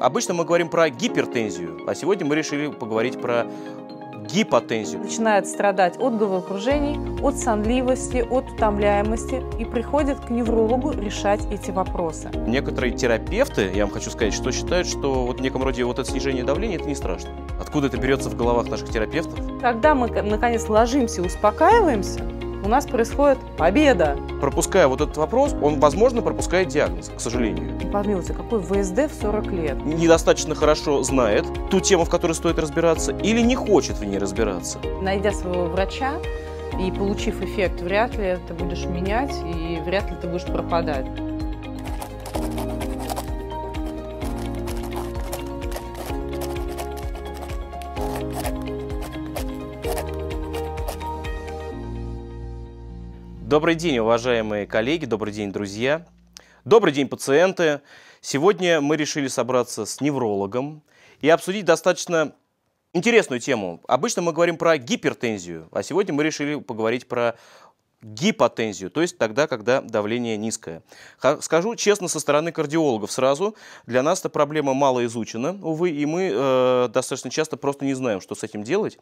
Обычно мы говорим про гипертензию, а сегодня мы решили поговорить про гипотензию. Начинает страдать от головокружений, от сонливости, от утомляемости и приходит к неврологу решать эти вопросы. Некоторые терапевты, я вам хочу сказать, что считают, что вот в неком роде вот это снижение давления – это не страшно. Откуда это берется в головах наших терапевтов? Когда мы, наконец, ложимся, успокаиваемся, у нас происходит победа. Пропуская вот этот вопрос, он, возможно, пропускает диагноз, к сожалению. Помилуйте, какой ВСД в 40 лет? Недостаточно хорошо знает ту тему, в которой стоит разбираться, или не хочет в ней разбираться. Найдя своего врача, и получив эффект, вряд ли ты будешь менять, и вряд ли ты будешь пропадать. Добрый день, уважаемые коллеги, добрый день, друзья, добрый день, пациенты. Сегодня мы решили собраться с неврологом и обсудить достаточно интересную тему. Обычно мы говорим про гипертензию, а сегодня мы решили поговорить про гипотензию, то есть тогда, когда давление низкое. Скажу честно со стороны кардиологов сразу, для нас эта проблема мало изучена, увы, и мы э, достаточно часто просто не знаем, что с этим делать.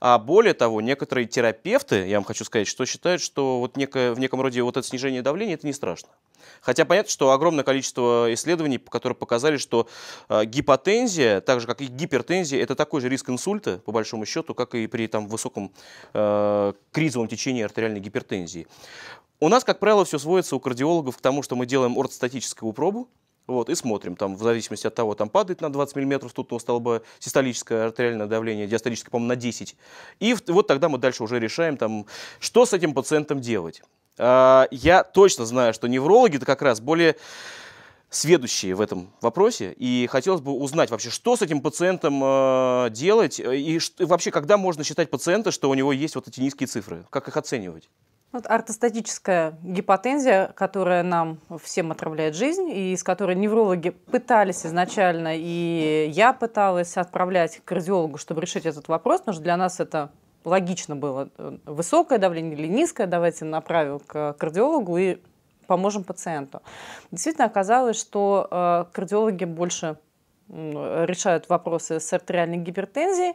А более того, некоторые терапевты, я вам хочу сказать, что считают, что вот некое, в неком роде вот это снижение давления, это не страшно. Хотя понятно, что огромное количество исследований, которые показали, что э, гипотензия, так же как и гипертензия, это такой же риск инсульта, по большому счету, как и при там, высоком э, кризовом течении артериальной гипертензии претензий. У нас, как правило, все сводится у кардиологов к тому, что мы делаем ортостатическую пробу, вот, и смотрим, там, в зависимости от того, там падает на 20 мм стутного столба систолическое артериальное давление, диастолическое, по-моему, на 10. И вот тогда мы дальше уже решаем, там, что с этим пациентом делать. А, я точно знаю, что неврологи-то как раз более сведущие в этом вопросе, и хотелось бы узнать вообще, что с этим пациентом а, делать, и вообще, когда можно считать пациента, что у него есть вот эти низкие цифры, как их оценивать? Ну, вот ортостатическая гипотензия, которая нам всем отравляет жизнь, и с которой неврологи пытались изначально, и я пыталась отправлять к кардиологу, чтобы решить этот вопрос, потому что для нас это логично было. Высокое давление или низкое, давайте направим к кардиологу и поможем пациенту. Действительно оказалось, что э, кардиологи больше решают вопросы с артериальной гипертензией,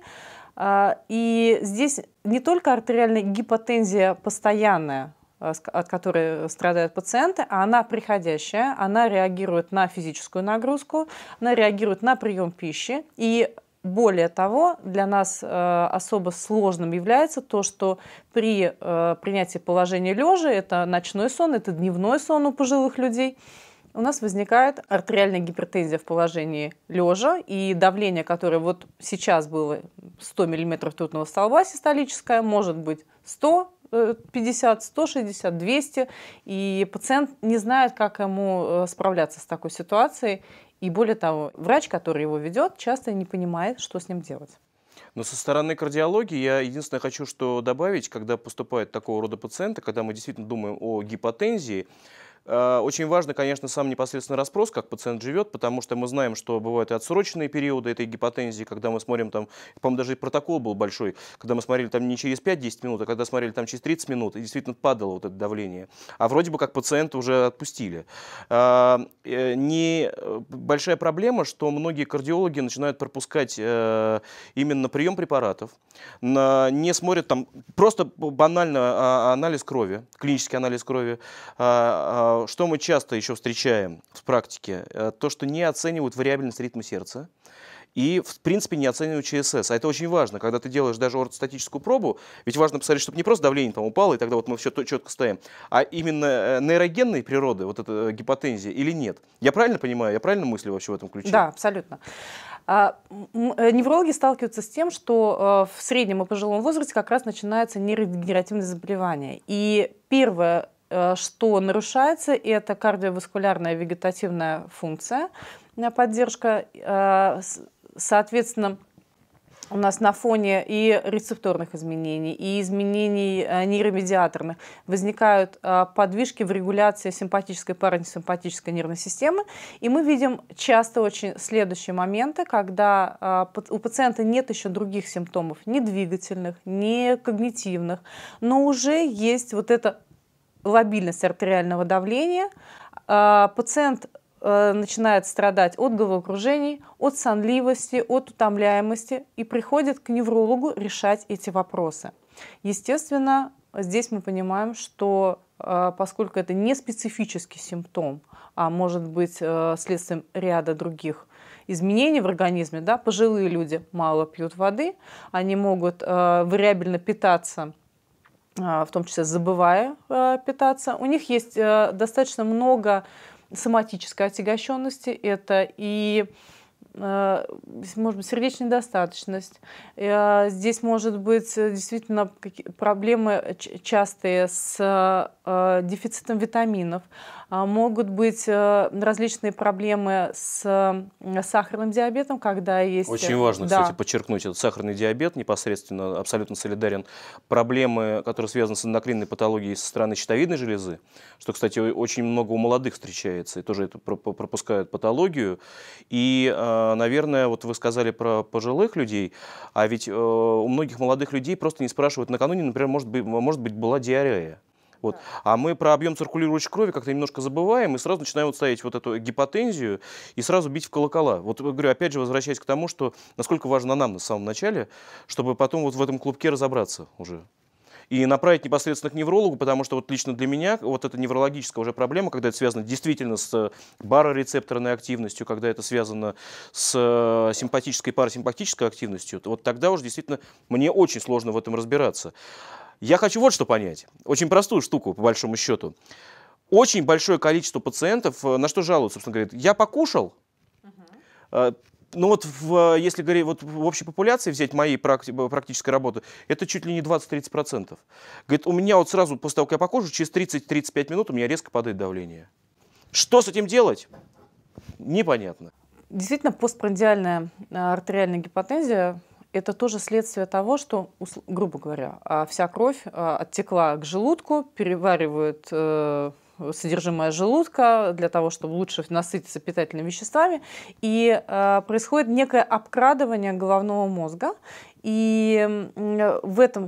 а, и здесь не только артериальная гипотензия постоянная, а, от которой страдают пациенты, а она приходящая, она реагирует на физическую нагрузку, она реагирует на прием пищи. И более того, для нас э, особо сложным является то, что при э, принятии положения лежа, это ночной сон, это дневной сон у пожилых людей – у нас возникает артериальная гипертензия в положении лежа, и давление, которое вот сейчас было 100 мм тутного столба систолическое, может быть 100 50, 160, 200, и пациент не знает, как ему э, справляться с такой ситуацией. И более того, врач, который его ведет, часто не понимает, что с ним делать. Но со стороны кардиологии я единственное хочу что добавить, когда поступают такого рода пациенты, когда мы действительно думаем о гипотензии, Э, очень важно, конечно, сам непосредственно расспрос, как пациент живет, потому что мы знаем, что бывают и отсроченные периоды этой гипотензии, когда мы смотрим там, по-моему, даже протокол был большой, когда мы смотрели там не через 5-10 минут, а когда смотрели там через 30 минут, и действительно падало вот это давление. А вроде бы как пациента уже отпустили. Э, э, не большая проблема, что многие кардиологи начинают пропускать именно прием препаратов, не смотрят там просто банально а, анализ крови, клинический анализ крови, а, а, а, что мы часто еще встречаем в практике? Э, то, что не оценивают вариабельность ритма сердца и, в принципе, не оценивают ЧСС. А это очень важно, когда ты делаешь даже ортостатическую пробу, ведь важно посмотреть, чтобы не просто давление там упало, и тогда вот мы все четко стоим, а именно э, нейрогенные природы, вот эта э, гипотензия или нет. Я правильно понимаю, я правильно мыслю вообще в этом ключе? Да, абсолютно. А, неврологи сталкиваются с тем, что в среднем и пожилом возрасте как раз начинается нейродегенеративное заболевание. И первое, Э, что нарушается, и это кардиоваскулярная вегетативная функция, э, поддержка, э, соответственно, у нас на фоне и рецепторных изменений, и изменений нейромедиаторных возникают подвижки в регуляции симпатической пары несимпатической нервной системы. И мы видим часто очень следующие моменты, когда у пациента нет еще других симптомов, ни двигательных, ни когнитивных, но уже есть вот это лобильность артериального давления. А, пациент э, начинает страдать от головокружений, от сонливости, от утомляемости и приходит к неврологу решать эти вопросы. Естественно, здесь мы понимаем, что э, поскольку это не специфический симптом, а может быть э, следствием ряда других изменений в организме, да, пожилые люди мало пьют воды, они могут вариабельно питаться а, в том числе забывая а, питаться. У них есть э, достаточно много соматической отягощенности. Это и Э, может быть, сердечная недостаточность. Э, здесь может быть э, действительно проблемы частые с дефицитом витаминов. А, могут быть различные проблемы с сахарным диабетом, когда есть... Очень важно, да. кстати, подчеркнуть, этот сахарный диабет непосредственно абсолютно солидарен. Проблемы, которые связаны с эндокринной патологией со стороны щитовидной железы, что, кстати, очень много у молодых встречается, и тоже это пропускают патологию. И э, а, наверное, вот вы сказали про пожилых людей, а ведь э, у многих молодых людей просто не спрашивают накануне, например, может быть, может быть была диарея. Вот. А мы про объем циркулирующей крови как-то немножко забываем и сразу начинаем вот ставить вот эту гипотензию и сразу бить в колокола. Вот говорю, опять же, возвращаясь к тому, что насколько важно нам на самом начале, чтобы потом вот в этом клубке разобраться уже и направить непосредственно к неврологу, потому что вот лично для меня вот эта неврологическая уже проблема, когда это связано действительно с э, барорецепторной активностью, когда это связано с э, симпатической и парасимпатической активностью, вот тогда уже действительно мне очень сложно в этом разбираться. Я хочу вот что понять. Очень простую штуку, по большому счету. Очень большое количество пациентов э, на что жалуются, собственно, говоря, я покушал, ну вот, в, э, если говорить, вот в общей популяции взять моей практи- практической работы, это чуть ли не 20-30%. Говорит, у меня вот сразу после того, как я покажу, через 30-35 минут у меня резко падает давление. Что с этим делать? Непонятно. Действительно, постпрандиальная э, артериальная гипотензия это тоже следствие того, что, грубо говоря, а вся кровь э, оттекла к желудку, переваривают содержимое желудка для того, чтобы лучше насытиться питательными веществами. И э, происходит некое обкрадывание головного мозга. И в этом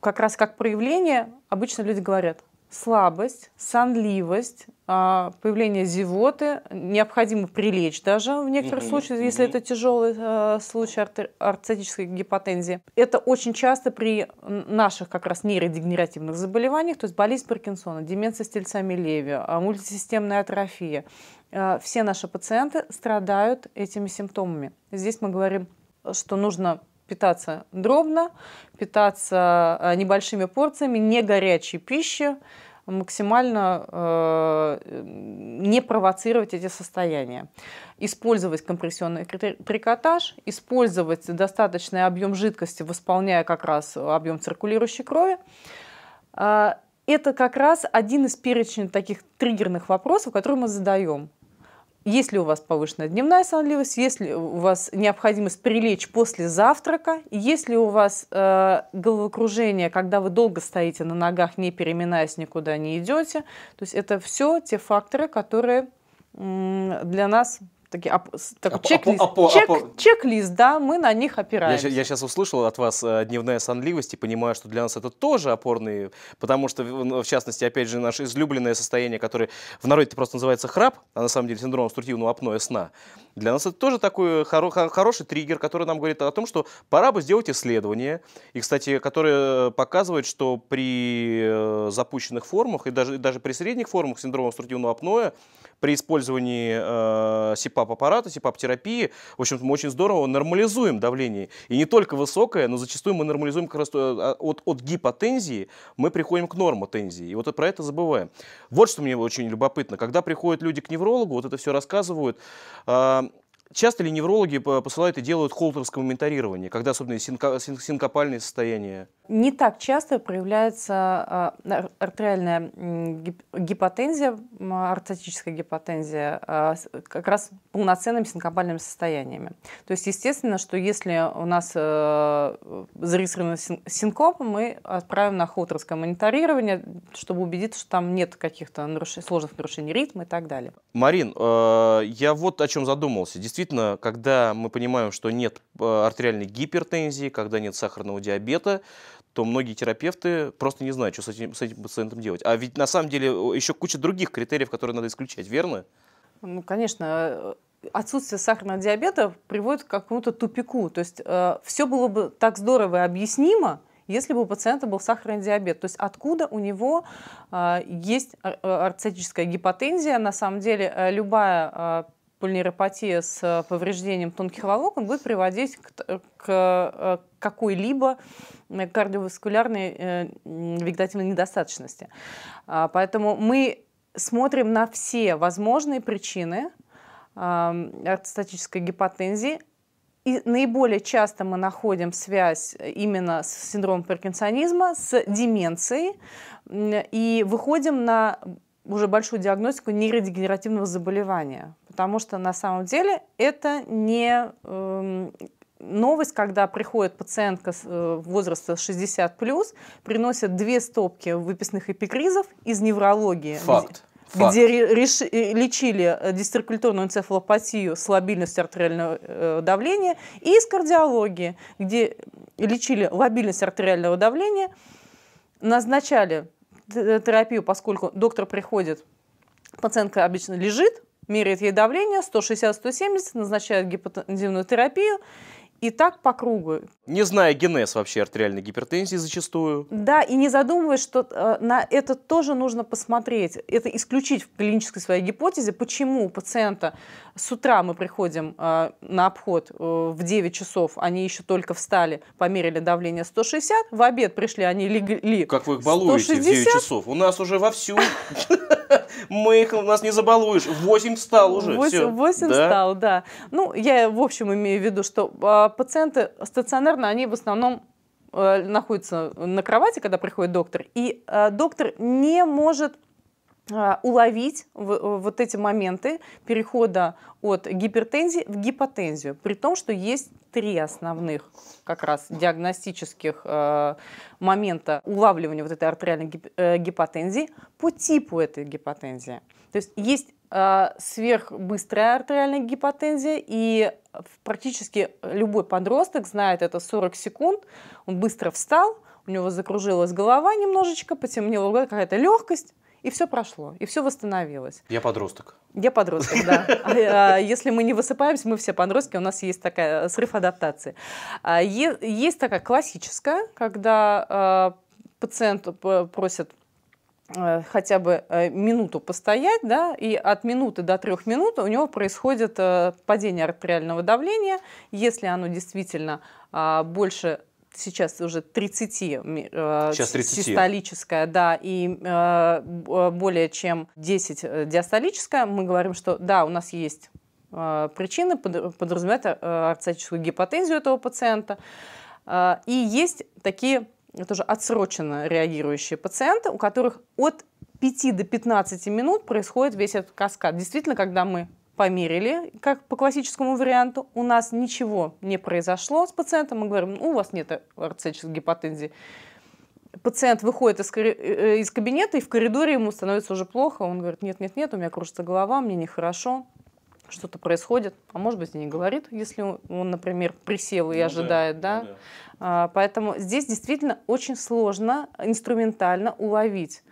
как раз как проявление обычно люди говорят – слабость, сонливость, а, появление зевоты, необходимо прилечь даже в некоторых mm-hmm. случаях, если mm-hmm. это тяжелый э, случай артер- гипотензии. Это очень часто при наших как раз нейродегенеративных заболеваниях, то есть болезнь Паркинсона, деменция стельцами леви, а, мультисистемная атрофия. Э, все наши пациенты страдают этими симптомами. Здесь мы говорим, что нужно питаться дробно, питаться э, небольшими порциями, не горячей пищи, максимально э, не провоцировать эти состояния. Использовать компрессионный трикотаж, использовать достаточный объем жидкости, восполняя как раз объем циркулирующей крови. Э, это как раз один из перечня таких триггерных вопросов, которые мы задаем. Если у вас повышенная дневная сонливость, если у вас необходимость прилечь после завтрака, если у вас э, головокружение, когда вы долго стоите на ногах, не переминаясь, никуда не идете, то есть это все те факторы, которые для нас таки оп, такой оп, чек-лист, оп, чек, чек-лист, да, мы на них опираемся. Я, я сейчас услышал от вас э, дневная сонливость и понимаю, что для нас это тоже опорные, потому что, в частности, опять же, наше излюбленное состояние, которое в народе просто называется храп, а на самом деле синдром структивного апноэ сна, для нас это тоже такой хоро- хороший триггер, который нам говорит о том, что пора бы сделать исследование, и, кстати, которое показывает, что при э, запущенных формах и даже, и даже при средних формах синдрома структивного апноэ при использовании э, СИПАП-аппарата, СИПАП-терапии, в общем-то, мы очень здорово нормализуем давление. И не только высокое, но зачастую мы нормализуем как раз э, а, от, от гипотензии, мы приходим к нормотензии. И вот про это забываем. Вот что мне очень любопытно. Когда приходят люди к неврологу, вот это все рассказывают, а, Часто ли неврологи э, посылают и делают холтерское менторирование, когда особенно синко, синкопальные состояния? Не так часто проявляется э, артериальная гипотензия, ортотическая гипотензия, э, как раз полноценными синкопальными состояниями. То есть, естественно, что если у нас зарегистрирован синкоп, мы отправим на холтерское мониторирование, чтобы убедиться, что там нет каких-то сложных нарушений ритма и так далее. Марин, я вот о чем задумался. Действительно, действительно, когда мы понимаем, что нет э, артериальной гипертензии, когда нет сахарного диабета, то многие терапевты просто не знают, что с этим, с этим пациентом делать. А ведь на самом деле еще куча других критериев, которые надо исключать, верно? Ну, конечно, э, отсутствие сахарного диабета приводит к какому-то тупику. То есть э, все было бы так здорово и объяснимо, если бы у пациента был сахарный диабет. То есть откуда у него э, есть ар- арцетическая э, гипотензия, на самом деле э, любая полинейропатия с э, повреждением тонких волокон будет приводить к, к э, какой-либо э, кардиоваскулярной вегетативной недостаточности. А, поэтому мы смотрим на все возможные причины ортостатической гипотензии. И наиболее часто мы находим связь именно с синдромом паркинсонизма, с деменцией, и выходим на уже большую диагностику нейродегенеративного заболевания потому что на самом деле это не эм, новость, когда приходит пациентка э, возраста 60 плюс, приносит две стопки выписных эпикризов из неврологии. Факт. Факт. где реш... Э, лечили э, дисциркуляторную энцефалопатию с лобильностью артериального давления, и из кардиологии, где лечили лобильность артериального давления, назначали терапию, поскольку доктор приходит, пациентка обычно лежит, меряет ей давление, 160-170, назначает гипотензивную терапию. И так по кругу не зная генез вообще артериальной гипертензии зачастую. Да, и не задумываясь, что э, на это тоже нужно посмотреть, это исключить в клинической своей гипотезе, почему у пациента с утра мы приходим э, на обход э, в 9 часов, они еще только встали, померили давление 160, в обед пришли, они легли Как вы их балуете 160. в 9 часов? У нас уже вовсю... Мы их, у нас не забалуешь. 8 встал уже. 8, 8 да? встал, да. Ну, я, в общем, имею в виду, что а, пациенты стационарно стационарно, они в основном э, находятся на кровати, когда приходит доктор, и э, доктор не может э, уловить вот эти моменты перехода от гипертензии в гипотензию, при том, что есть три основных как раз диагностических момента улавливания вот этой артериальной гипотензии по типу этой гипотензии. То есть есть Э, сверхбыстрая артериальная гипотензия, и практически любой подросток знает это 40 секунд, он быстро встал, у него закружилась голова немножечко, потемнела глаза, какая-то легкость, и все прошло, и все восстановилось. Я подросток. Я подросток, да. А, а, если мы не высыпаемся, мы все подростки, у нас есть такая э, срыв адаптации. А, есть такая классическая, когда э, пациент просит Э, хотя бы э, минуту постоять, да, и от минуты до трех минут у него происходит э, падение артериального давления. Если оно действительно а, больше сейчас уже 30, сейчас 30. систолическая, да, и более чем 10 диастолическое, мы говорим, что да, у нас есть причины, подразумевает артериальную гипотензию этого пациента. И есть такие это уже отсроченно реагирующие пациенты, у которых от 5 до 15 минут происходит весь этот каскад. Действительно, когда мы померили, как по классическому варианту, у нас ничего не произошло с пациентом, мы говорим, ну, у вас нет арцетической гипотензии. Пациент выходит из, э, из кабинета, и в коридоре ему становится уже плохо, он говорит, нет-нет-нет, у меня кружится голова, мне нехорошо что-то происходит, а может быть и не говорит, если он, например, присел и ну, ожидает, да. да? Ну, да. А, поэтому здесь действительно очень сложно инструментально уловить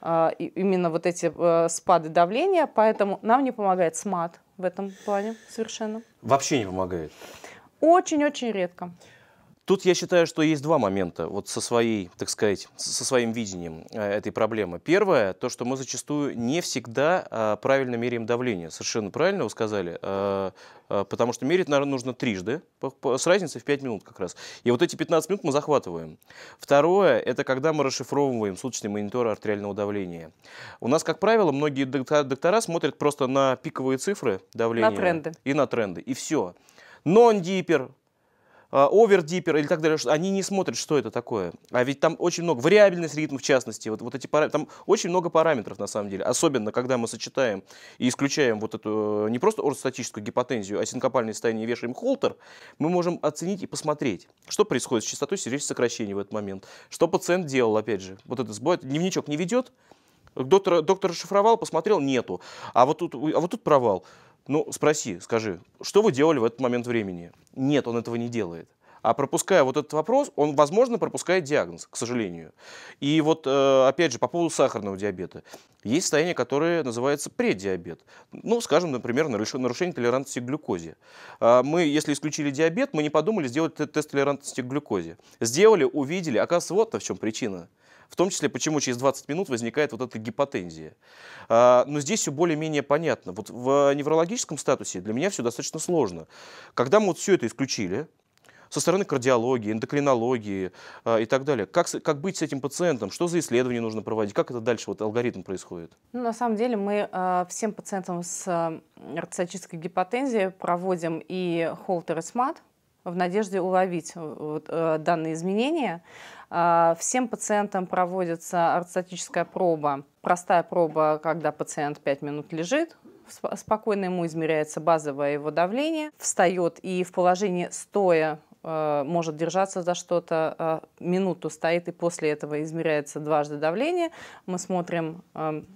а, и, именно вот эти а, спады давления, поэтому нам не помогает смат в этом плане совершенно. Вообще не помогает? Очень-очень редко. Тут я считаю, что есть два момента вот со своей, так сказать, со своим видением э, этой проблемы. Первое, то, что мы зачастую не всегда а, правильно меряем давление. Совершенно правильно вы сказали, э, э, потому что мерить, наверное, нужно трижды, с разницей в 5 минут как раз. И вот эти 15 минут мы захватываем. Второе, это когда мы расшифровываем суточный монитор артериального давления. У нас, как правило, многие доктора смотрят просто на пиковые цифры давления. На тренды. И на тренды, и все. Нон-дипер, а, овердипер или так далее, они не смотрят, что это такое. А ведь там очень много, вариабельность ритма в частности, вот, вот эти параметры, там очень много параметров на самом деле, особенно когда мы сочетаем и исключаем вот эту э, не просто орстатическую гипотензию, а синкопальное состояние и вешаем холтер, мы можем оценить и посмотреть, что происходит с частотой сердечных сокращений в этот момент, что пациент делал, опять же, вот этот сбой, дневничок не ведет, Доктор, доктор расшифровал, посмотрел, нету. А вот тут, а вот тут провал. Ну, спроси, скажи, что вы делали в этот момент времени? Нет, он этого не делает. А пропуская вот этот вопрос, он, возможно, пропускает диагноз, к сожалению. И вот, э, опять же, по поводу сахарного диабета. Есть состояние, которое называется преддиабет. Ну, скажем, например, нарушение толерантности к глюкозе. А мы, если исключили диабет, мы не подумали сделать тест толерантности к глюкозе. Сделали, увидели, оказывается, вот в чем причина. В том числе, почему через 20 минут возникает вот эта гипотензия. А, но здесь все более-менее понятно. Вот в неврологическом статусе для меня все достаточно сложно. Когда мы вот все это исключили, со стороны кардиологии, эндокринологии э, и так далее. Как, как быть с этим пациентом? Что за исследование нужно проводить? Как это дальше, вот алгоритм происходит? Ну, на самом деле мы э, всем пациентам с э, рациотической гипотензией проводим и холтересмат, в надежде уловить э, вот, э, данные изменения. А, всем пациентам проводится ортостатическая проба, простая проба, когда пациент 5 минут лежит, спокойно ему измеряется базовое его давление, встает и в положении стоя э, может держаться за что-то, а, минуту стоит, и после этого измеряется дважды давление. Мы смотрим эм,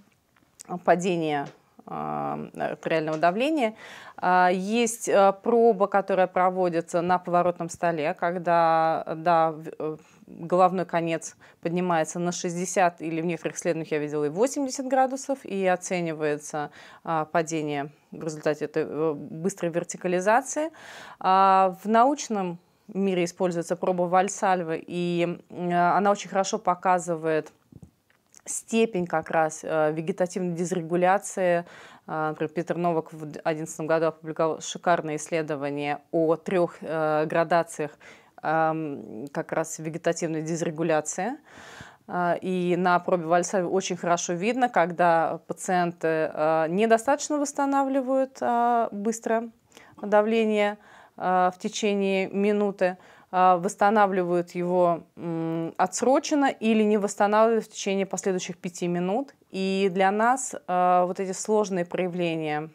падение артериального э, давления. А, есть э, проба, которая проводится на поворотном столе, когда да, э, головной конец поднимается на 60 или в некоторых исследованиях я видела и 80 градусов, и оценивается а, падение в результате этой быстрой вертикализации. А, в научном мире используется проба Вальсальвы, и она очень хорошо показывает – степень как раз э, вегетативной дисрегуляции. А, например, Питер Новак в 2011 году опубликовал шикарное исследование о трех э, градациях как раз вегетативной дисрегуляции. А, и на пробе вальса очень хорошо видно, когда пациенты э, недостаточно восстанавливают а, быстро давление в течение минуты, а, восстанавливают его отсрочено или не восстанавливают в течение последующих пяти минут. И для нас а, вот эти сложные проявления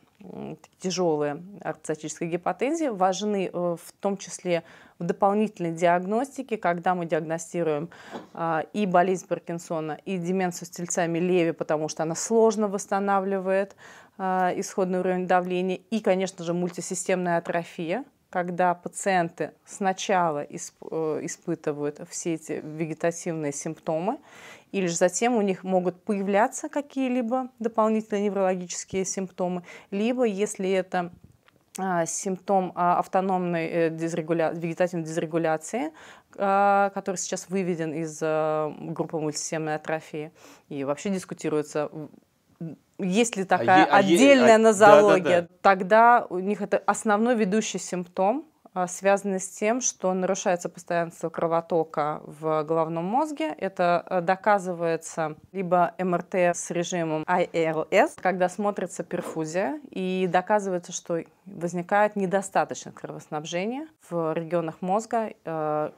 тяжелые ортостатической гипотензии важны э, в том числе в дополнительной диагностике, когда мы диагностируем а, и болезнь Паркинсона, и деменцию с тельцами леви, потому что она сложно восстанавливает исходный уровень давления, и, конечно же, мультисистемная атрофия, когда пациенты сначала исп, э, испытывают все эти вегетативные симптомы, и лишь затем у них могут появляться какие-либо дополнительные неврологические симптомы, либо если это а, симптом а, автономной э, дисрегуля... вегетативной дисрегуляции, а, который сейчас выведен из э, группы мультисемной атрофии и вообще дискутируется есть ли а такая а отдельная а нозология, да, да, да. тогда у них это основной ведущий симптом, а, связанный с тем, что нарушается постоянство кровотока в головном мозге. Это э, доказывается либо МРТ с режимом ILS, когда смотрится перфузия, и доказывается, что возникает недостаточное кровоснабжение в регионах мозга, э,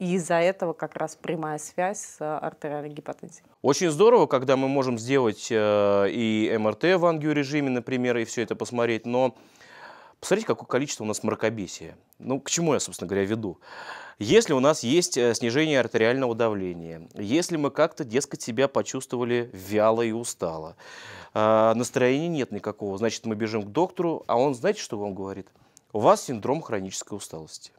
и из-за этого как раз прямая связь с э, артериальной гипотензией. Очень здорово, когда мы можем сделать э, и МРТ в ангиорежиме, например, и все это посмотреть, но посмотрите, какое количество у нас мракобесия. Ну, к чему я, собственно говоря, веду? Если у нас есть э, снижение артериального давления, если мы как-то, дескать, себя почувствовали вяло и устало, настроения нет никакого, значит, мы бежим к доктору, а он, знаете, что вам говорит? У вас синдром хронической усталости.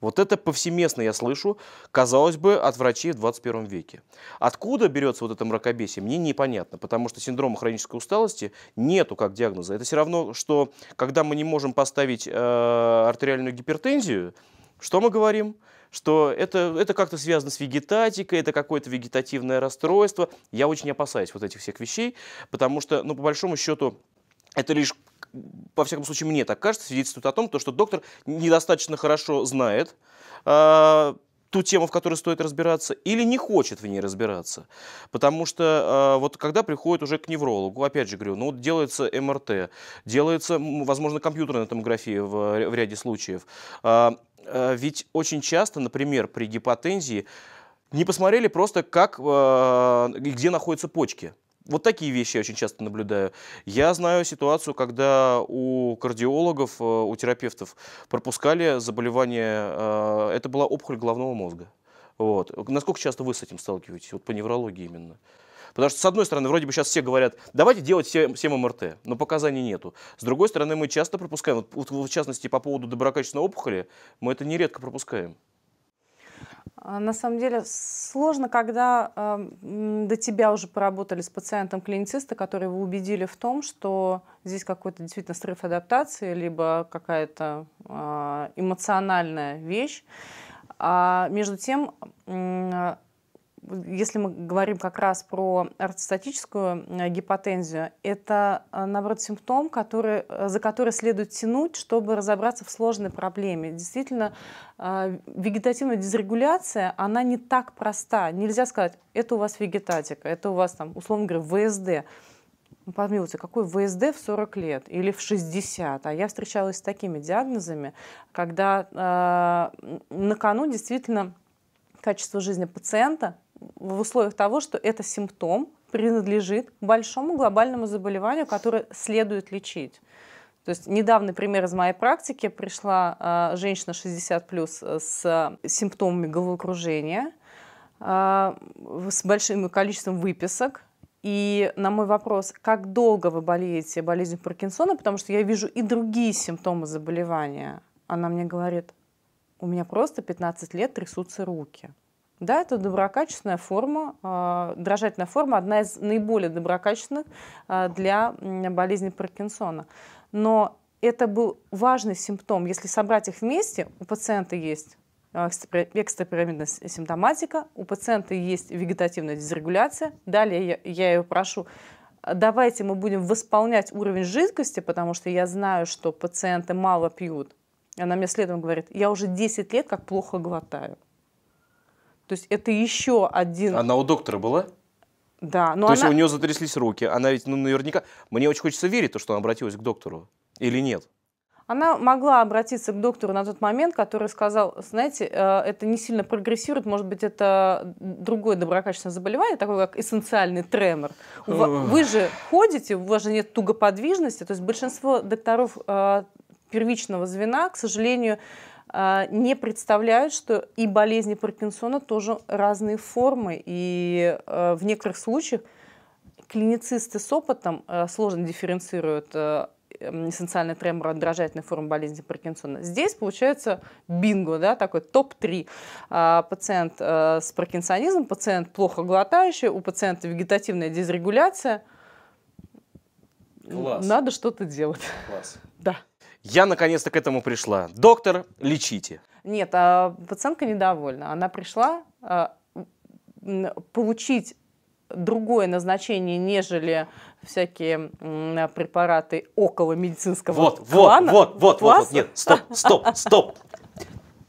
Вот это повсеместно я слышу, казалось бы, от врачей в 21 веке. Откуда берется вот это мракобесие, мне непонятно, потому что синдрома хронической усталости нету как диагноза. Это все равно, что когда мы не можем поставить э, артериальную гипертензию, что мы говорим? что это, это как-то связано с вегетатикой, это какое-то вегетативное расстройство. Я очень опасаюсь вот этих всех вещей, потому что, ну, по большому счету, это лишь во всяком случае, мне так кажется, свидетельствует о том, то, что доктор недостаточно хорошо знает э, ту тему, в которой стоит разбираться, или не хочет в ней разбираться. Потому что э, вот когда приходит уже к неврологу, опять же говорю, ну вот делается МРТ, делается, возможно, компьютерная томография в, в ряде случаев. Э, э, ведь очень часто, например, при гипотензии не посмотрели просто, как, э, где находятся почки. Вот такие вещи я очень часто наблюдаю. Я знаю ситуацию, когда у кардиологов, э, у терапевтов пропускали заболевание, э, это была опухоль головного мозга. Вот. Насколько часто вы с этим сталкиваетесь, вот по неврологии именно? Потому что, с одной стороны, вроде бы сейчас все говорят, давайте делать всем, всем МРТ, но показаний нету. С другой стороны, мы часто пропускаем, вот, в частности, по поводу доброкачественной опухоли, мы это нередко пропускаем. А, на самом деле сложно, когда э, до тебя уже поработали с пациентом клиницисты, которые вы убедили в том, что здесь какой-то действительно срыв адаптации, либо какая-то э, эмоциональная вещь. А между тем, э, если мы говорим как раз про ортостатическую э, гипотензию, это, э, наоборот, симптом, который, э, за который следует тянуть, чтобы разобраться в сложной проблеме. Действительно, вегетативная дисрегуляция, она не так проста. Нельзя сказать, это у вас вегетатика, это у вас, там, условно говоря, ВСД. Ну, помилуйте, какой ВСД в 40 лет или в 60? А я встречалась с такими диагнозами, когда э, на кону действительно качество жизни пациента в условиях того, что это симптом принадлежит большому глобальному заболеванию, которое следует лечить. То есть недавний пример из моей практики пришла а, э, женщина 60 плюс с симптомами головокружения, э, с большим количеством выписок. И на мой вопрос, как долго вы болеете болезнью Паркинсона, потому что я вижу и другие симптомы заболевания, она мне говорит, у меня просто 15 лет трясутся руки. Да, это доброкачественная форма, э, дрожательная форма, одна из наиболее доброкачественных э, для болезни Паркинсона. Но это был важный симптом. Если собрать их вместе, у пациента есть а, экстрапирамидная симптоматика, у пациента есть вегетативная дисрегуляция. Далее я, я ее прошу, давайте мы будем восполнять уровень жидкости, потому что я знаю, что пациенты мало пьют. Она мне следом говорит, я уже 10 лет как плохо глотаю. То есть это еще один... Она у доктора была? Да, но То она... есть у нее затряслись руки. Она ведь, ну, наверняка... Мне очень хочется верить, что она обратилась к доктору. Или нет? Она могла обратиться к доктору на тот момент, который сказал, знаете, э, это не сильно прогрессирует, может быть, это другое доброкачественное заболевание, такое как эссенциальный тремор. Вы же ходите, у вас же нет тугоподвижности, то есть большинство докторов э, первичного звена, к сожалению, а, не представляют, что и болезни Паркинсона тоже разные формы. И а, в некоторых случаях клиницисты с опытом а, сложно дифференцируют эм, эссенциальный тремор от раздражательной формы болезни Паркинсона. Здесь получается бинго, да, такой топ-3. Пациент с паркинсонизмом, пациент плохо глотающий, у пациента вегетативная дизрегуляция. Класс. Надо что-то делать. Класс. Да. Я наконец-то к этому пришла. Доктор, лечите. Нет, а пациентка недовольна. Она пришла а, получить другое назначение, нежели всякие препараты около медицинского вот, клана. Вот, вот, вот, вот, вот, нет, стоп, стоп, стоп.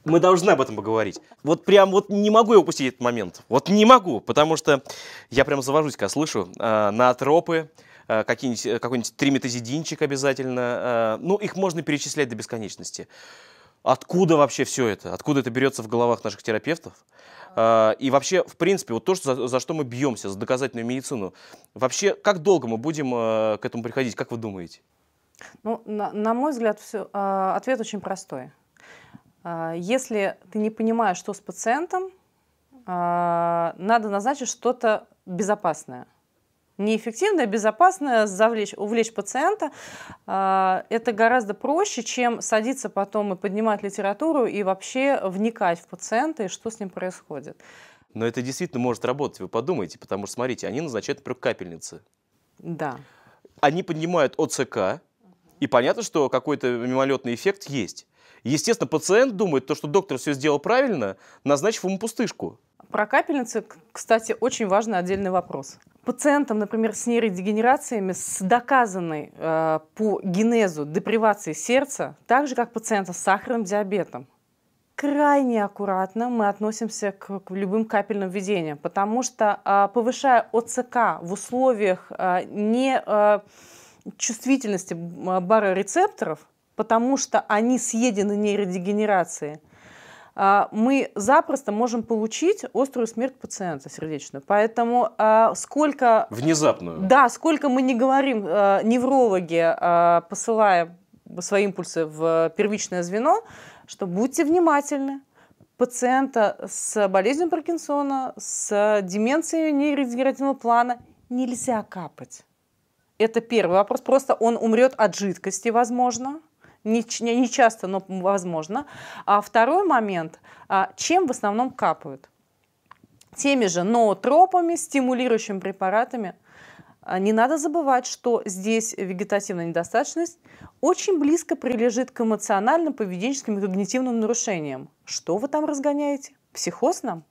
Мы должны об этом поговорить. Вот прям вот не могу я упустить этот момент. Вот не могу, потому что я прям завожусь, когда слышу э, а, на тропы, Э, э, какой-нибудь триметазидинчик обязательно. Э, ну, их можно перечислять до бесконечности. Откуда вообще все это? Откуда это берется в головах наших терапевтов? И вообще, в принципе, вот то, что, за, за что мы бьемся, за доказательную медицину, вообще, как долго мы будем к этому приходить? Как вы думаете? Ну, на, на мой взгляд, все, ответ очень простой. Если ты не понимаешь, что с пациентом, надо назначить что-то безопасное – неэффективное, безопасно завлечь, увлечь пациента. А, это гораздо проще, чем садиться потом и поднимать литературу и вообще вникать в пациента и что с ним происходит. Но это действительно может работать, вы подумайте, потому что, смотрите, они назначают, например, капельницы. Да. Они поднимают ОЦК, и понятно, что какой-то мимолетный эффект есть. Естественно, пациент думает, то, что доктор все сделал правильно, назначив ему пустышку. Про капельницы, кстати, очень важный отдельный вопрос. Пациентам, например, с нейродегенерациями с доказанной э, по генезу депривации сердца, так же как пациентам с сахарным диабетом, крайне аккуратно мы относимся к, к любым капельным введениям, потому что э, повышая ОЦК в условиях э, не э, а, барорецепторов, потому что они съедены нейродегенерацией, а, мы запросто можем получить острую смерть пациента сердечную. Поэтому а, сколько... Внезапную. Да, сколько мы не говорим, а, неврологи, посылая свои импульсы в первичное звено, что будьте внимательны, пациента с болезнью Паркинсона, с деменцией нейродегенеративного плана нельзя капать. Это первый вопрос. Просто он умрет от жидкости, возможно не, не часто, но возможно. А второй момент, а чем в основном капают? Теми же ноотропами, стимулирующими препаратами. А, не надо забывать, что здесь вегетативная недостаточность очень близко прилежит к эмоционально-поведенческим и когнитивным нарушениям. Что вы там разгоняете? Психоз нам?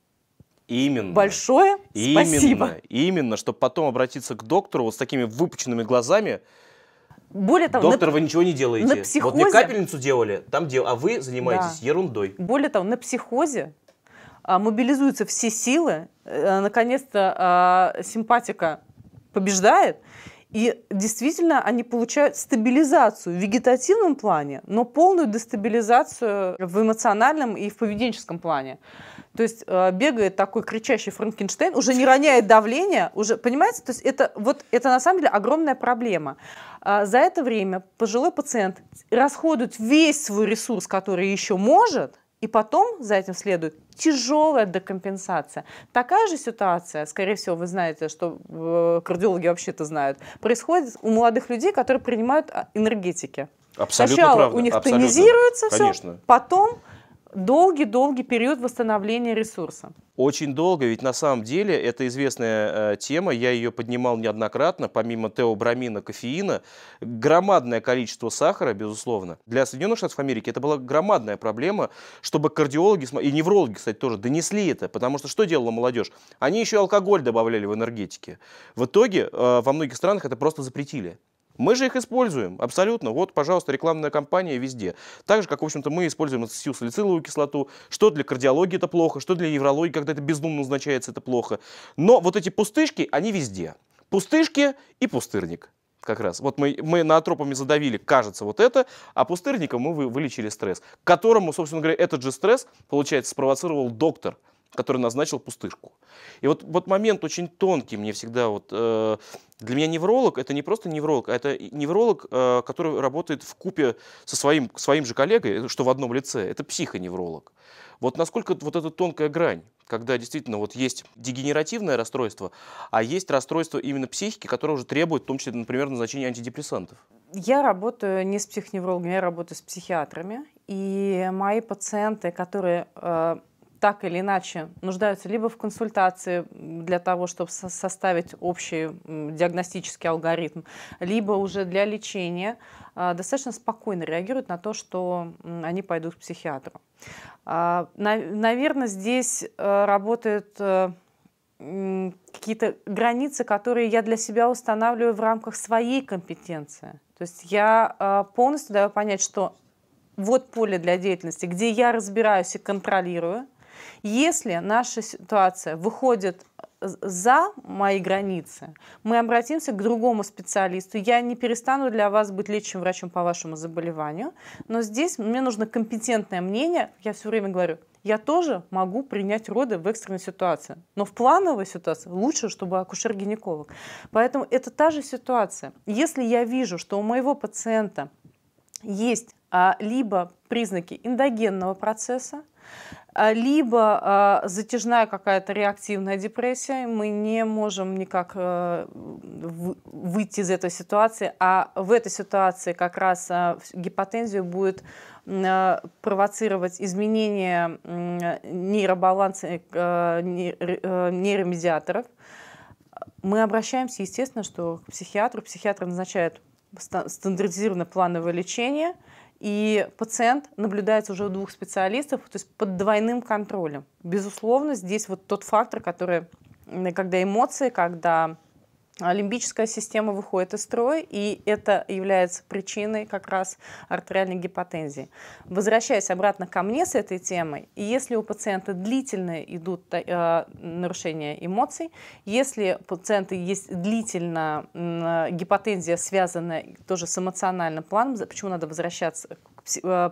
Именно. Большое именно, спасибо. Именно, чтобы потом обратиться к доктору вот с такими выпученными глазами, более того, Доктор, на, вы ничего не делаете. На психозе, вот мне капельницу делали, там дел, а вы занимаетесь да. ерундой. Более того, на психозе а, мобилизуются все силы, а, наконец-то а, симпатика побеждает, и действительно они получают стабилизацию в вегетативном плане, но полную дестабилизацию в эмоциональном и в поведенческом плане. То есть а, бегает такой кричащий Франкенштейн, уже не роняет давление, уже, понимаете, то есть это, вот, это на самом деле огромная проблема. А, за это время пожилой пациент расходует весь свой ресурс, который еще может, и потом за этим следует тяжелая декомпенсация. Такая же ситуация, скорее всего, вы знаете, что э, кардиологи вообще-то знают, происходит у молодых людей, которые принимают а, энергетики. Абсолютно Сначала правда. у них Абсолютно. тонизируется Конечно. все, потом долгий-долгий период восстановления ресурса. Очень долго, ведь на самом деле это известная э, тема, я ее поднимал неоднократно, помимо теобрамина, кофеина, громадное количество сахара, безусловно. Для Соединенных Штатов Америки это была громадная проблема, чтобы кардиологи и неврологи, кстати, тоже донесли это, потому что что делала молодежь? Они еще алкоголь добавляли в энергетики. В итоге э, во многих странах это просто запретили. Мы же их используем, абсолютно. Вот, пожалуйста, рекламная кампания везде. Так же, как, в общем-то, мы используем силсалициловую кислоту. Что для кардиологии это плохо, что для неврологии, когда это бездумно назначается, это плохо. Но вот эти пустышки, они везде. Пустышки и пустырник как раз. Вот мы, мы наотропами задавили, кажется, вот это, а пустырником мы вы, вылечили стресс, к которому, собственно говоря, этот же стресс, получается, спровоцировал доктор – который назначил пустышку. И вот, вот момент очень тонкий мне всегда. Вот, э, для меня невролог это не просто невролог, а это невролог, э, который работает в купе со своим, своим же коллегой, э, что в одном лице. Это психоневролог. Вот насколько вот эта тонкая грань, когда действительно вот есть дегенеративное расстройство, а есть расстройство именно психики, которое уже требует, в том числе, например, назначения антидепрессантов. Я работаю не с психоневрологами, я работаю с психиатрами. И мои пациенты, которые э, так или иначе нуждаются либо в консультации для того, чтобы составить общий диагностический алгоритм, либо уже для лечения, а, достаточно спокойно реагируют на то, что они пойдут к психиатру. А, Наверное, здесь э, работают э, какие-то границы, которые я для себя устанавливаю в рамках своей компетенции. То есть я а, полностью даю понять, что вот поле для деятельности, где я разбираюсь и контролирую – если наша ситуация выходит э, за мои границы, мы обратимся к другому специалисту. Я не перестану для вас быть лечащим врачом по вашему заболеванию, но здесь мне нужно компетентное мнение. Я все время говорю, я тоже могу принять роды в экстренной ситуации. Но в плановой ситуации лучше, чтобы акушер-гинеколог. Поэтому это та же ситуация. Если я вижу, что у моего пациента есть а, либо признаки эндогенного процесса, а, либо э, затяжная какая-то реактивная депрессия, мы не можем никак э, выйти из этой ситуации, а в этой ситуации как раз э, гипотензию будет э, провоцировать изменение э, нейробаланса э, э, нейромедиаторов. Мы обращаемся, естественно, что к психиатру. Психиатр назначает стандартизированное плановое лечение – и пациент наблюдается уже у двух специалистов, то есть под двойным контролем. Безусловно, здесь вот тот фактор, который, когда эмоции, когда лимбическая система выходит из строя, и это является причиной как раз артериальной гипотензии. Возвращаясь обратно ко мне с этой темой, если у пациента длительно идут э, нарушения эмоций, если у пациента есть длительно э, гипотензия, связанная тоже с эмоциональным планом, почему надо возвращаться к э,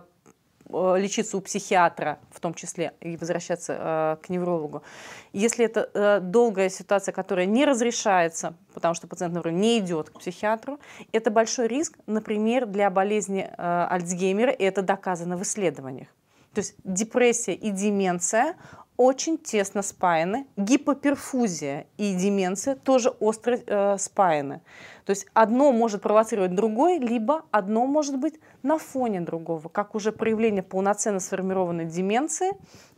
Э, лечиться у психиатра, в том числе, и возвращаться э, к неврологу. Если это э, долгая ситуация, которая не разрешается, потому что пациент, например, не идет к психиатру, это большой риск, например, для болезни Альцгеймера, и это доказано в исследованиях. То есть депрессия и деменция очень тесно спаяны. Гипоперфузия и деменция тоже остро э, спаяны. То есть одно может провоцировать другое, либо одно может быть на фоне другого, как уже проявление полноценно сформированной деменции,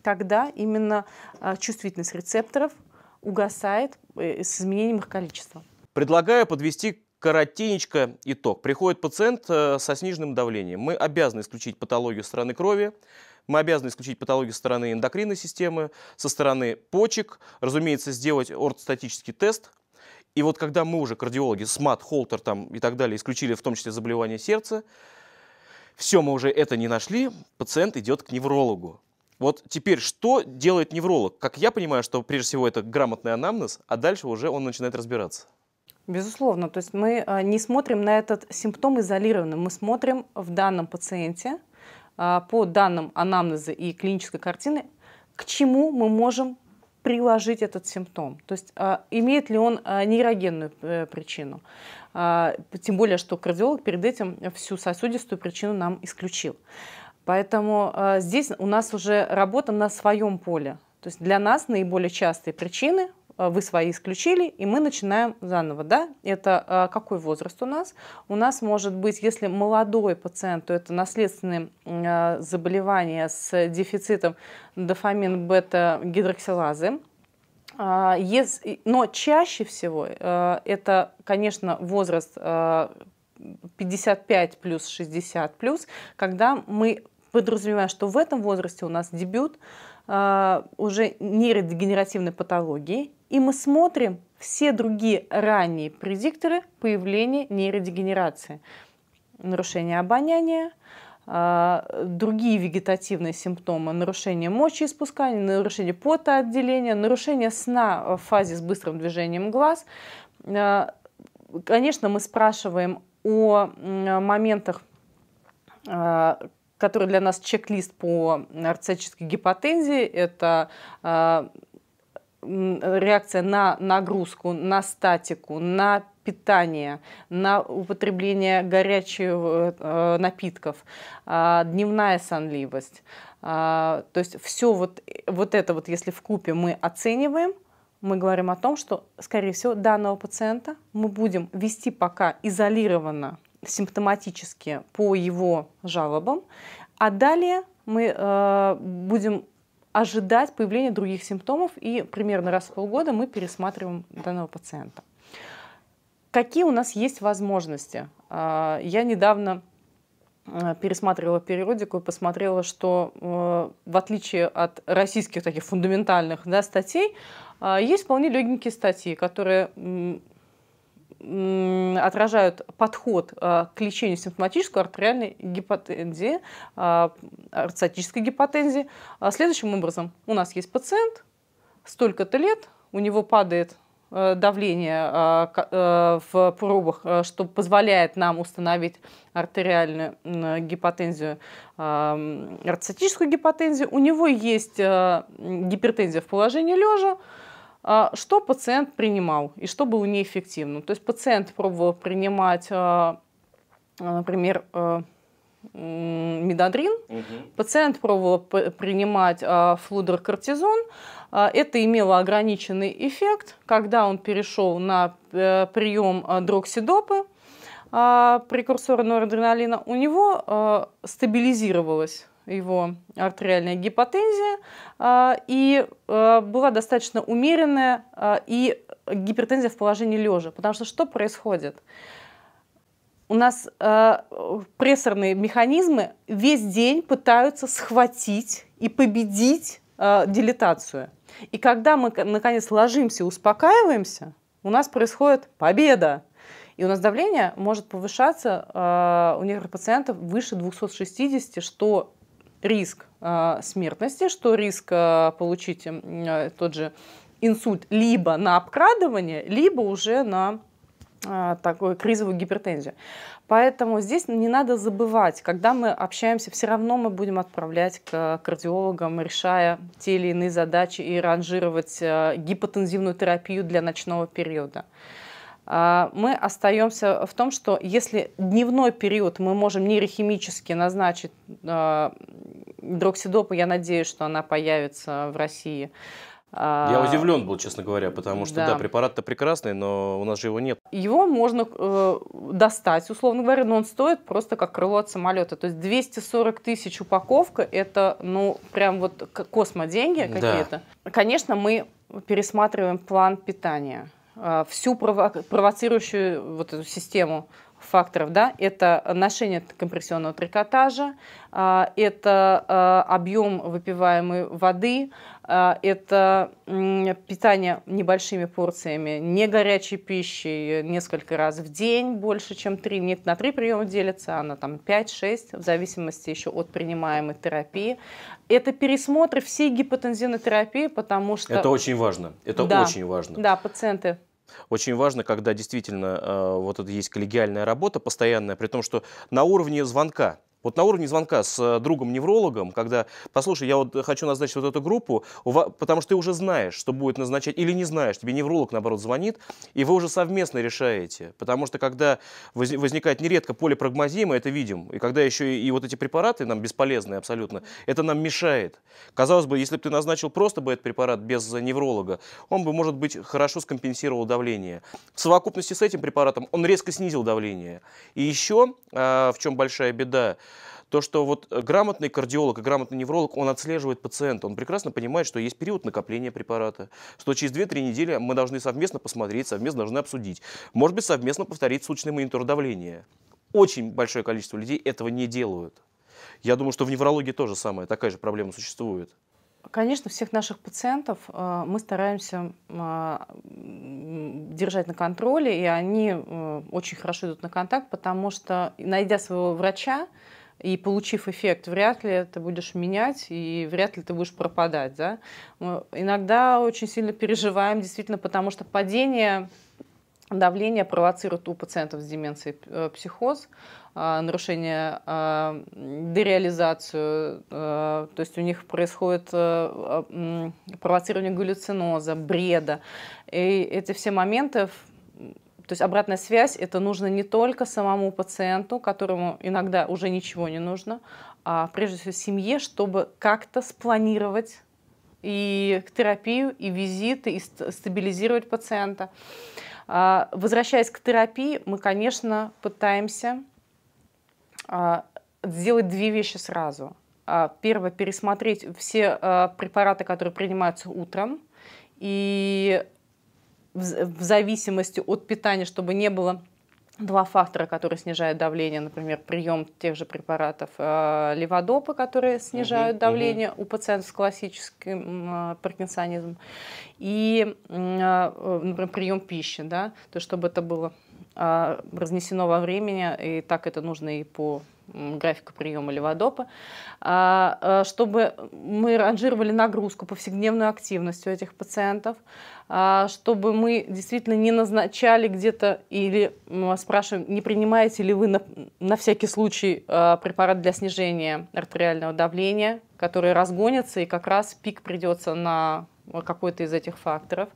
когда именно э, чувствительность рецепторов угасает э, с изменением их количества. Предлагаю подвести коротенечко итог. Приходит пациент э, со сниженным давлением. Мы обязаны исключить патологию стороны крови, мы обязаны исключить патологию со стороны эндокринной системы, со стороны почек, разумеется, сделать ортостатический тест. И вот когда мы уже, кардиологи, СМАТ, Холтер там и так далее, исключили в том числе заболевание сердца, все, мы уже это не нашли, пациент идет к неврологу. Вот теперь что делает невролог? Как я понимаю, что прежде всего это грамотный анамнез, а дальше уже он начинает разбираться. Безусловно, то есть мы э, не смотрим на этот симптом изолированным, мы смотрим в данном пациенте а, по данным анамнеза и клинической картины, к чему мы можем приложить этот симптом. То есть а, имеет ли он а, нейрогенную э, причину. Тем более, что кардиолог перед этим всю сосудистую причину нам исключил. Поэтому здесь у нас уже работа на своем поле. То есть для нас наиболее частые причины Э, вы свои исключили, и мы начинаем заново, да? Это э, какой возраст у нас? У нас может быть, если молодой пациент, то это наследственные э, заболевания с дефицитом дофамин бета-гидроксилазы, а, но чаще всего это, конечно, возраст 55 плюс 60 плюс, когда мы подразумеваем, что в этом возрасте у нас дебют уже нейродегенеративной патологии, и мы смотрим все другие ранние предикторы появления нейродегенерации. Нарушение обоняния, а, другие вегетативные симптомы, нарушение мочеиспускания, нарушение потоотделения, нарушение сна в фазе с быстрым движением глаз. А, конечно, мы спрашиваем о моментах, а, который для нас чек-лист по арцетической гипотензии. Это реакция на нагрузку, на статику, на питание, на употребление горячих э, напитков, э, дневная сонливость. Э, то есть все вот, вот это вот, если в купе мы оцениваем, мы говорим о том, что, скорее всего, данного пациента мы будем вести пока изолированно, симптоматически по его жалобам, а далее мы э, будем ожидать появления других симптомов, и примерно раз в полгода мы пересматриваем данного пациента. Какие у нас есть возможности? А, я недавно а, пересматривала периодику и посмотрела, что а, в отличие от российских таких фундаментальных да, статей, есть вполне легенькие статьи, которые отражают подход э, к лечению симптоматической артериальной гипотензии, э, арцитической гипотензии. А следующим образом, у нас есть пациент, столько-то лет, у него падает э, давление в пробах, что позволяет нам установить артериальную гипотензию, арцитическую гипотензию. У него есть гипертензия в положении лежа, а, что пациент принимал и что было неэффективно. То есть пациент пробовал принимать, а, а, например, э, Медадрин. угу. пациент пробовал принимать Флудрокортизон. Это имело ограниченный эффект. Когда он перешел на э, прием дроксидопы, прекурсора норадреналина, у него стабилизировалась его артериальная гипотензия, а, и а, была достаточно умеренная а, и гипертензия в положении лежа. Потому что что происходит? У нас прессорные механизмы весь день пытаются схватить и победить дилатацию. И когда мы наконец ложимся успокаиваемся, у нас происходит победа. И у нас давление может повышаться э, у некоторых пациентов выше 260, что риск а, смертности, что риск а, получить а, тот же инсульт либо на обкрадывание, либо уже на такую кризовую гипертензию. Поэтому здесь не надо забывать, когда мы общаемся, все равно мы будем отправлять к кардиологам, решая те или иные задачи и ранжировать гипотензивную терапию для ночного периода. А, мы остаемся в том, что если дневной период мы можем нейрохимически назначить а, дроксидопу, я надеюсь, что она появится в России, а, я удивлен был, честно говоря, потому что, да, да препарат-то прекрасный, но у нас же его нет. Его можно э, достать, условно говоря, но он стоит просто как крыло от самолета. То есть 240 тысяч упаковка, это, ну, прям вот космоденьги какие-то. Да. Конечно, мы пересматриваем план питания. А, всю провоцирующую вот эту систему факторов, да, это ношение компрессионного трикотажа, а, это а, объем выпиваемой воды, а, это питание небольшими порциями, не горячей пищи несколько раз в день, больше, чем три, не на три приема делится, а на там 5-6, в зависимости еще от принимаемой терапии. Это пересмотр всей гипотензивной терапии, потому что... Это очень важно, это да, очень важно. Да, пациенты очень важно, когда действительно э, вот это есть коллегиальная работа постоянная, при том, что на уровне звонка вот на уровне звонка с э, другом-неврологом, когда, послушай, я вот хочу назначить вот эту группу, потому что ты уже знаешь, что будет назначать, или не знаешь, тебе невролог, наоборот, звонит, и вы уже совместно решаете. Потому что когда возникает нередко полипрагмазия, мы это видим, и когда еще и вот эти препараты нам бесполезные абсолютно, это нам мешает. Казалось бы, если бы ты назначил просто бы этот препарат без э, невролога, он бы, может быть, хорошо скомпенсировал давление. В совокупности с этим препаратом он резко снизил давление. И еще, а, в чем большая беда, то, что вот э, грамотный кардиолог и грамотный невролог, он отслеживает пациента, он прекрасно понимает, что есть период накопления препарата, что через 2-3 недели мы должны совместно посмотреть, совместно должны обсудить. Может быть, совместно повторить суточный монитор давления. Очень большое количество людей этого не делают. Я думаю, что в неврологии тоже самое, такая же проблема существует. Конечно, всех наших пациентов э, мы стараемся а, держать на контроле, и они э, очень хорошо идут на контакт, потому что, найдя своего врача, и получив эффект, вряд ли ты будешь менять, и вряд ли ты будешь пропадать. Да? Мы иногда очень сильно переживаем, действительно, потому что падение давления провоцирует у пациентов с деменцией э, психоз, а, нарушение, а, дереализацию, э, то есть у них происходит э, провоцирование галлюциноза, бреда. И эти все моменты то есть обратная связь это нужно не только самому пациенту, которому иногда уже ничего не нужно, а прежде всего семье, чтобы как-то спланировать и терапию, и визиты, и стабилизировать пациента. А, возвращаясь к терапии, мы, конечно, пытаемся а, сделать две вещи сразу. А, первое, пересмотреть все препараты, которые принимаются утром, и в зависимости от питания, чтобы не было два фактора, которые снижают давление, например, прием тех же препаратов э, леводопа, которые снижают угу, давление угу. у пациентов с классическим э, паркинсонизмом, и, э, э, например, прием пищи, да, то чтобы это было э, разнесено во времени, и так это нужно и по графика приема леводопа, а, а, чтобы мы ранжировали нагрузку, повседневную активность у этих пациентов, а, чтобы мы действительно не назначали где-то или спрашиваем, не принимаете ли вы на, на всякий случай препарат для снижения артериального давления, который разгонится, и как раз пик придется на какой-то из этих факторов.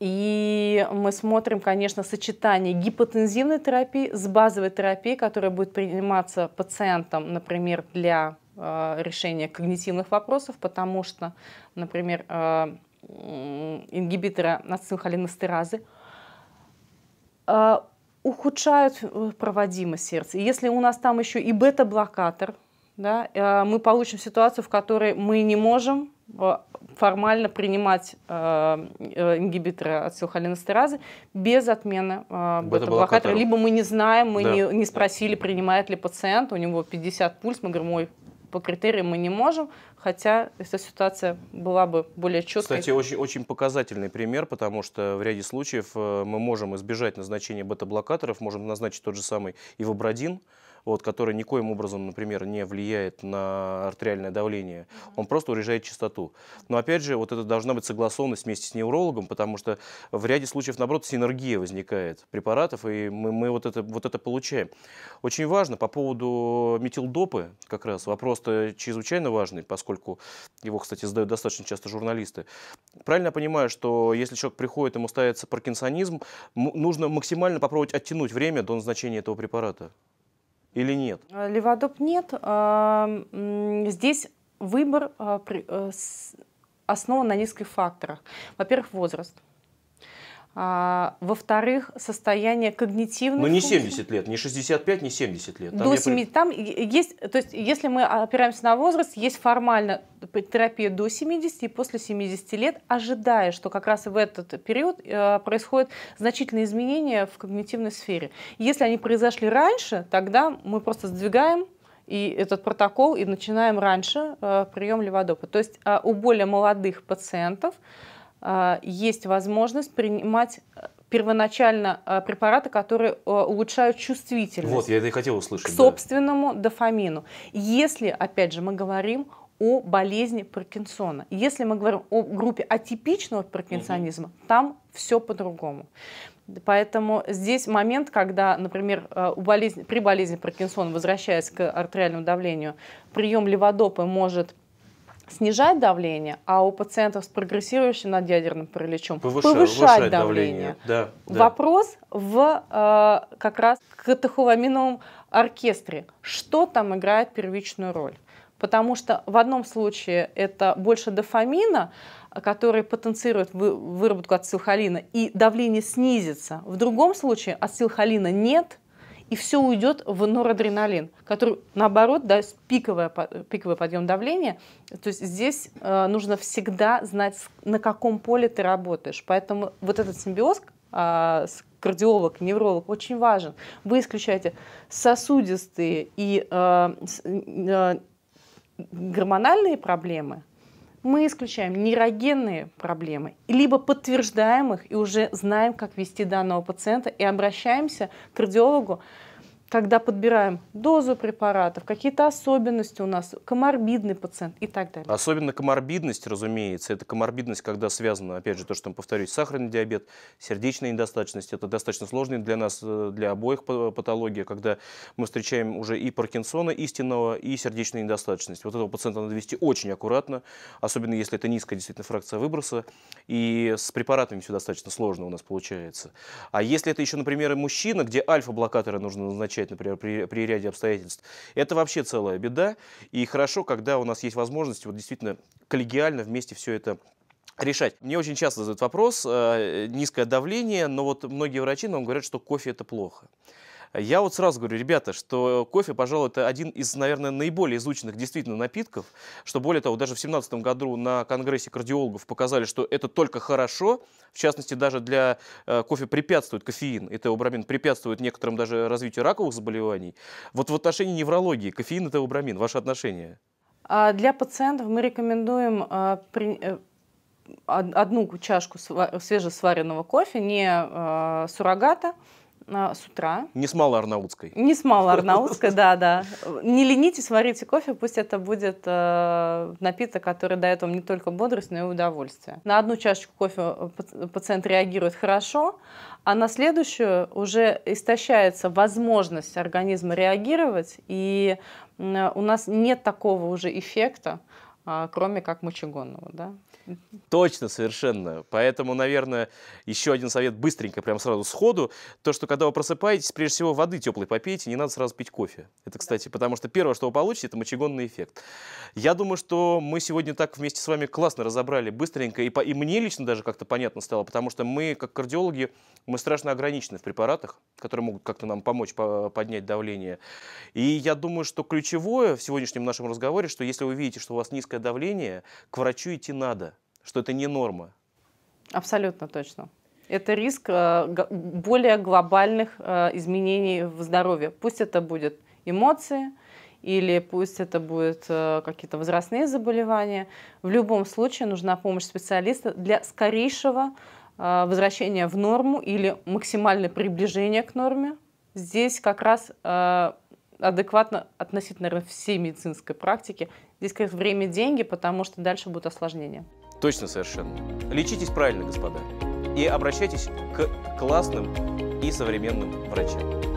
И мы смотрим, конечно, сочетание гипотензивной терапии с базовой терапией, которая будет приниматься пациентом, например, для э, решения когнитивных вопросов, потому что, например, э, ингибиторы ацинхолинастеразы э, ухудшают э, проводимость сердца. И если у нас там еще и бета-блокатор, да, э, мы получим ситуацию, в которой мы не можем формально принимать э, э, ингибиторы ацилхолинестеразы без отмены э, бета-блокатора. Либо мы не знаем, мы да. не, не спросили, принимает ли пациент, у него 50 пульс, мы говорим, ой, по критериям мы не можем, хотя эта ситуация была бы более четкой. Кстати, очень, очень показательный пример, потому что в ряде случаев мы можем избежать назначения бета-блокаторов, можем назначить тот же самый ивабрадин, вот, который никоим образом, например, не влияет на артериальное давление. Он просто урежает частоту. Но опять же, вот это должна быть согласованность вместе с неврологом, потому что в ряде случаев, наоборот, синергия возникает препаратов, и мы, мы вот, это, вот это получаем. Очень важно по поводу метилдопы, как раз вопрос-то чрезвычайно важный, поскольку его, кстати, задают достаточно часто журналисты. Правильно я понимаю, что если человек приходит, ему ставится паркинсонизм, нужно максимально попробовать оттянуть время до назначения этого препарата? или нет? Э, Леводоп нет. Здесь выбор э, э, основан на нескольких факторах. Во-первых, возраст. А, во-вторых, состояние когнитивных. Но ну, не 70 лет, не 65, не 70 лет. Там до 70 я... там есть, то есть если мы опираемся на возраст, есть формально терапия до 70 и после 70 лет, ожидая, что как раз в этот период э, происходят значительные изменения в когнитивной сфере. Если они произошли раньше, тогда мы просто сдвигаем и этот протокол и начинаем раньше э, прием леводопа. То есть э, у более молодых пациентов а, есть возможность принимать э, первоначально э, препараты, которые э, улучшают чувствительность. Вот, я это и хотел услышать. К собственному да. дофамину. Если, опять же, мы говорим о болезни Паркинсона. Если мы говорим о группе атипичного паркинсонизма, угу. там все по-другому. Поэтому здесь момент, когда, например, у болезни, при болезни Паркинсона, возвращаясь к артериальному давлению, прием леводопы может снижать давление, а у пациентов с прогрессирующим над ядерным параличом повышать, повышать давление. давление. Да, да. Вопрос в э, как раз катехоламиновом оркестре. Что там играет первичную роль? Потому что в одном случае это больше дофамина, который потенцирует выработку ацилхолина, и давление снизится. В другом случае ацилхолина нет – и все уйдет в норадреналин, который, наоборот, даст пиковое, пиковый подъем давления. То есть здесь э, нужно всегда знать, на каком поле ты работаешь. Поэтому вот этот симбиоз э, кардиолог, невролог очень важен. Вы исключаете сосудистые и э, э, гормональные проблемы – мы исключаем нейрогенные проблемы, либо подтверждаем их и уже знаем, как вести данного пациента, и обращаемся к кардиологу когда подбираем дозу препаратов, какие-то особенности у нас, коморбидный пациент и так далее. Особенно коморбидность, разумеется, это коморбидность, когда связано, опять же, то, что я повторюсь, сахарный диабет, сердечная недостаточность, это достаточно сложная для нас, э, для обоих патология, когда мы встречаем уже и Паркинсона истинного, и сердечную недостаточность. Вот этого пациента надо вести очень аккуратно, особенно если это низкая действительно фракция выброса, и с препаратами все достаточно сложно у нас получается. А если это еще, например, мужчина, где альфа-блокаторы нужно назначать, получать, например, при, при ряде обстоятельств. Это вообще целая беда. И хорошо, когда у нас есть возможность вот действительно коллегиально вместе все это решать. Мне очень часто задают вопрос, э, низкое давление, но вот многие врачи нам говорят, что кофе это плохо. Я вот сразу говорю, ребята, что кофе, пожалуй, это один из, наверное, наиболее изученных действительно напитков, что более того, даже в 2017 году на Конгрессе кардиологов показали, что это только хорошо, в частности, даже для э, кофе препятствует кофеин это теобрамин, препятствует некоторым даже развитию раковых заболеваний. Вот в отношении неврологии кофеин и теобрамин, ваше отношение? А для пациентов мы рекомендуем э, при, э, одну чашку свежесваренного кофе, не э, суррогата, а, с утра. Не с Арнаутской. Не с малоарнаутской, да, да. Не ленитесь, варите кофе, пусть это будет э, напиток, который дает вам не только бодрость, но и удовольствие. На одну чашечку кофе э, э, пациент реагирует хорошо, а на следующую уже истощается возможность организма реагировать, и э, у нас нет такого уже эффекта, а, кроме как мочегонного, да. Точно, совершенно. Поэтому, наверное, еще один совет быстренько, прям сразу сходу. То, что когда вы просыпаетесь, прежде всего воды теплой попейте, не надо сразу пить кофе. Это, кстати, потому что первое, что вы получите, это мочегонный эффект. Я думаю, что мы сегодня так вместе с вами классно разобрали, быстренько, и, по, и мне лично даже как-то понятно стало, потому что мы, как кардиологи, мы страшно ограничены в препаратах, которые могут как-то нам помочь по поднять давление. И я думаю, что ключевое в сегодняшнем нашем разговоре, что если вы видите, что у вас низкое давление, к врачу идти надо что это не норма. Абсолютно точно. Это риск э, более глобальных э, изменений в здоровье. Пусть это будет эмоции, или пусть это будут э, какие-то возрастные заболевания. В любом случае нужна помощь специалиста для скорейшего возвращения в норму или максимальное приближение к норме. Здесь как раз адекватно относительно всей медицинской практики. Здесь как раз время – деньги, потому что дальше будут осложнения. Точно совершенно. Лечитесь правильно, господа. И обращайтесь к классным и современным врачам.